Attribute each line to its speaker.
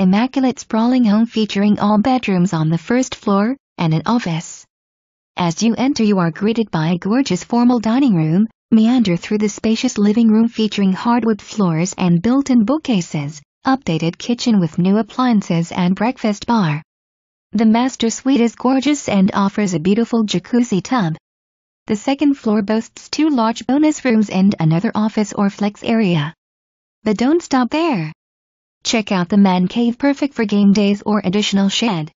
Speaker 1: immaculate
Speaker 2: sprawling home featuring all bedrooms on the first floor, and an office. As you enter you are greeted by a gorgeous formal dining room, meander through the spacious living room featuring hardwood floors and built-in bookcases, updated kitchen with new appliances and breakfast bar. The master suite is gorgeous and offers a beautiful jacuzzi tub. The second floor boasts two large bonus rooms and another office or flex area. But don't stop there. Check out the man cave perfect
Speaker 1: for game days or additional shed.